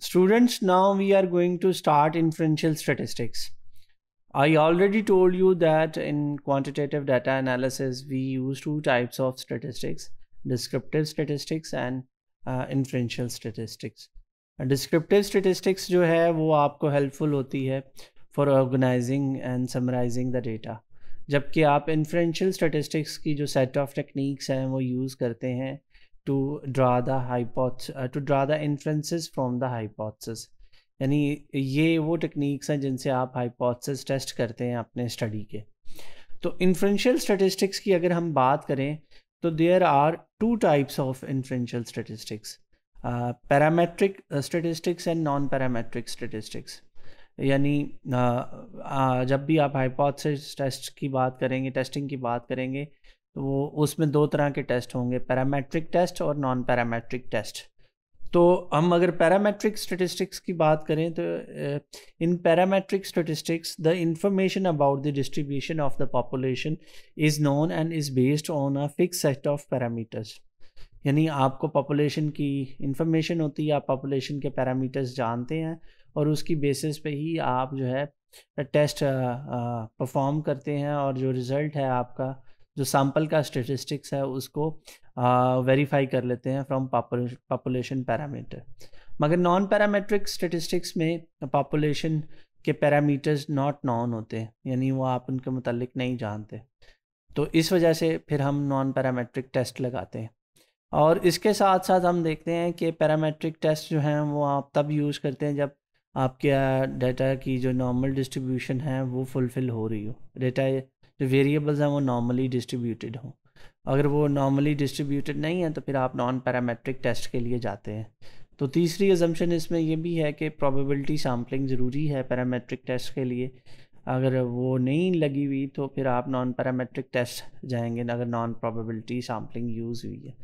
Students, now we are going to start inferential statistics. I already told you that in quantitative data analysis, we use two types of statistics, descriptive statistics and uh, inferential statistics. and descriptive statistics jo hai wo aapko helpful hoti hai for organizing and summarizing the data जबकि आप inferential statistics की जो set of techniques हैं वो use करते हैं to draw the hypothesis uh, to draw the inferences from the hypothesis यानी ये वो टेक्निक्स हैं जिनसे आप हाइपोथेसिस टेस्ट करते हैं अपने स्टडी के तो इन्फ्रेंशियल स्टैटिस्टिक्स की अगर हम बात करें तो there are two types of inferential statistics parametric statistics and non parametric statistics यानी uh, uh, जब भी आप हाइपोथेसिस टेस्ट की बात करेंगे टेस्टिंग की बात करेंगे तो उसमें दो तरह के टेस्ट होंगे पैरामेट्रिक टेस्ट और नॉन पैरामेट्रिक टेस्ट तो हम अगर पैरामेट्रिक स्टेटिस्टिक्स की बात करें तो in parametric statistics the information about the distribution of the population is known and is based on a fix set of parameters यानी आपको पॉपुलेशन की इंफॉर्मेशन होती है आप पॉपुलेशन के पैरामीटर्स जानते हैं और उसकी बेसिस पे ही आप जो है टेस्ट परफॉर्म करते हैं और जो रिज़ल्ट है आपका जो सैम्पल का स्टेटिस्टिक्स है उसको वेरीफाई कर लेते हैं फ्रॉम पॉपुलेशन पैरामीटर मगर नॉन पैरामेट्रिक स्टेटिस्टिक्स में पॉपुलेशन के पैरामीटर्स नॉट नॉन होते हैं यानी वो आप उनके मतलब नहीं जानते तो इस वजह से फिर हम नॉन पैरामेट्रिक टेस्ट लगाते हैं और इसके साथ साथ हम देखते हैं कि पैरामेट्रिक टेस्ट जो हैं वो आप तब यूज़ करते हैं जब आपके डाटा की जो नॉर्मल डिस्ट्रीब्यूशन है वो फुलफ़िल हो रही हो डेटा जो वेरिएबल्स हैं वो नॉर्मली डिस्ट्रीब्यूटेड हों अगर वो नॉर्मली डिस्ट्रीब्यूटेड नहीं है तो फिर आप नॉन पैरामेट्रिक टेस्ट के लिए जाते हैं तो तीसरी एजम्पन इसमें यह भी है कि प्रोबेबिलिटी सैम्पलिंग ज़रूरी है पैरामेट्रिक टेस्ट के लिए अगर वो नहीं लगी हुई तो फिर आप नॉन पैरामेट्रिक टेस्ट जाएंगे अगर नॉन प्रोबेबिलिटी सैम्पलिंग यूज़ हुई है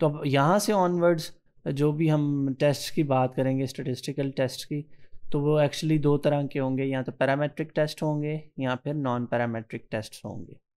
तो अब यहाँ से ऑनवर्ड्स जो भी हम टेस्ट की बात करेंगे स्टेटिस्टिकल टेस्ट की तो वो एक्चुअली दो तरह के होंगे या तो पैरामेट्रिक टेस्ट होंगे या फिर नॉन पैरामेट्रिक टेस्ट होंगे